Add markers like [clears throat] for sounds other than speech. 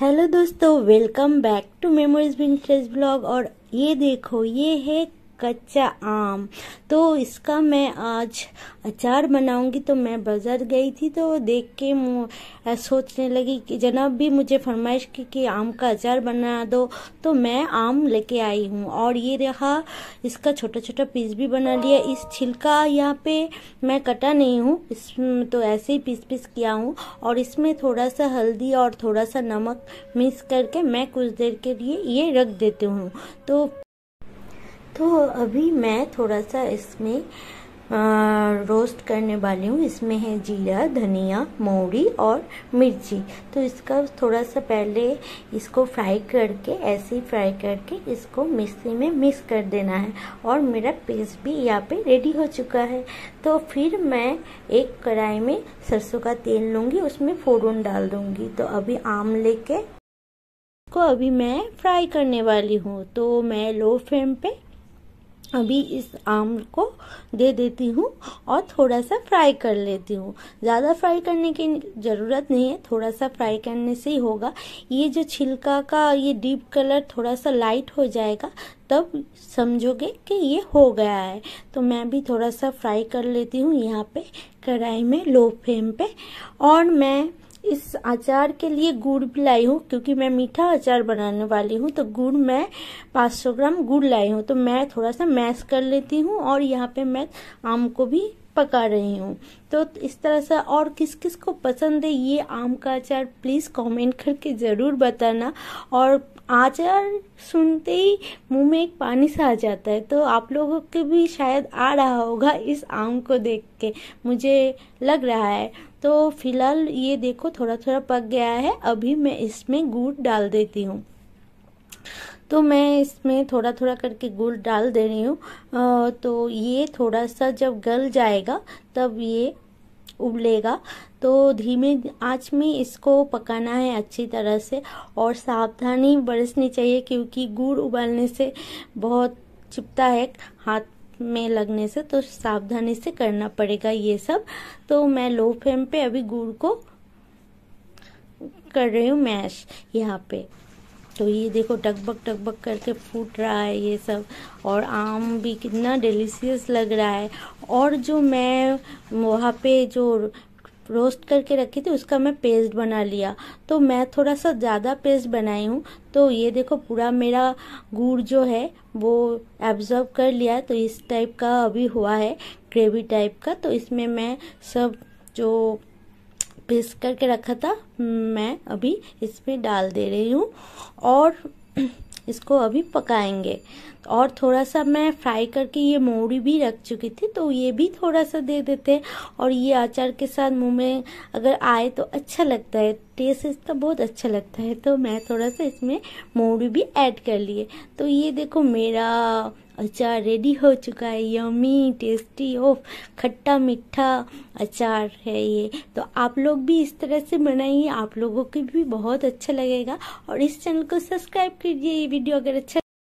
hello दोस्तों welcome back to memories blog और ये देखो ये है कच्चा आम तो इसका मैं आज अचार बनाऊंगी तो मैं बाज़ार गई थी तो देख के सोचने लगी कि जनाब भी मुझे फरमाइश की कि आम का अचार बना दो तो मैं आम लेके आई हूँ और ये रहा इसका छोटा छोटा पीस भी बना लिया इस छिलका यहाँ पे मैं कटा नहीं हूँ इस तो ऐसे ही पीस पीस किया हूँ और इसमें थोड़ा सा हल्दी और थोड़ा सा नमक मिक्स करके मैं कुछ देर के लिए ये रख देती हूँ तो तो अभी मैं थोड़ा सा इसमें रोस्ट करने वाली हूँ इसमें है जीरा धनिया मोरी और मिर्ची तो इसका थोड़ा सा पहले इसको फ्राई करके ऐसे ही फ्राई करके इसको मिक्सी में मिक्स कर देना है और मेरा पेस्ट भी यहाँ पे रेडी हो चुका है तो फिर मैं एक कढ़ाई में सरसों का तेल लूँगी उसमें फ़ोरन डाल दूँगी तो अभी आम लेके को अभी मैं फ्राई करने वाली हूँ तो मैं लो फ्लेम पे अभी इस आम को दे देती हूँ और थोड़ा सा फ्राई कर लेती हूँ ज़्यादा फ्राई करने की ज़रूरत नहीं है थोड़ा सा फ्राई करने से ही होगा ये जो छिलका का ये डीप कलर थोड़ा सा लाइट हो जाएगा तब समझोगे कि ये हो गया है तो मैं भी थोड़ा सा फ्राई कर लेती हूँ यहाँ पे कढ़ाई में लो फ्लेम पे और मैं इस अचार के लिए गुड़ भी लाई हूँ क्योंकि मैं मीठा अचार बनाने वाली हूँ तो गुड़ मैं 500 ग्राम गुड़ लाई हूँ तो मैं थोड़ा सा मैश कर लेती हूँ और यहाँ पे मैं आम को भी पका रही हूँ तो इस तरह से और किस किस को पसंद है ये आम का अचार प्लीज़ कमेंट करके ज़रूर बताना और आचार सुनते ही मुंह में एक पानी सा आ जाता है तो आप लोगों के भी शायद आ रहा होगा इस आम को देख के मुझे लग रहा है तो फिलहाल ये देखो थोड़ा थोड़ा पक गया है अभी मैं इसमें गुड़ डाल देती हूँ तो मैं इसमें थोड़ा थोड़ा करके गुड़ डाल दे रही हूँ तो ये थोड़ा सा जब गल जाएगा तब ये उबलेगा तो धीमे आँच में इसको पकाना है अच्छी तरह से और सावधानी बरसनी चाहिए क्योंकि गुड़ उबालने से बहुत चिपता है हाथ में लगने से तो सावधानी से करना पड़ेगा ये सब तो मैं लो फ्लेम पे अभी गुड़ को कर रही हूँ मैश यहाँ पे तो ये देखो टकबक टकबक करके फूट रहा है ये सब और आम भी कितना डिलीशियस लग रहा है और जो मैं वहाँ पे जो रोस्ट करके रखी थी उसका मैं पेस्ट बना लिया तो मैं थोड़ा सा ज़्यादा पेस्ट बनाई हूँ तो ये देखो पूरा मेरा गुड़ जो है वो एब्जॉर्ब कर लिया तो इस टाइप का अभी हुआ है ग्रेवी टाइप का तो इसमें मैं सब जो पेस्ट करके रखा था मैं अभी इसमें डाल दे रही हूँ और [clears throat] इसको अभी पकाएंगे और थोड़ा सा मैं फ्राई करके ये मोड़ी भी रख चुकी थी तो ये भी थोड़ा सा दे देते और ये अचार के साथ मुंह में अगर आए तो अच्छा लगता है टेस्ट इसका तो बहुत अच्छा लगता है तो मैं थोड़ा सा इसमें मोड़ी भी ऐड कर लिए तो ये देखो मेरा अचार रेडी हो चुका है यमी टेस्टी ऑफ खट्टा मीठा अचार है ये तो आप लोग भी इस तरह से बनाइए आप लोगों को भी बहुत अच्छा लगेगा और इस चैनल को सब्सक्राइब कीजिए ये वीडियो अगर अच्छा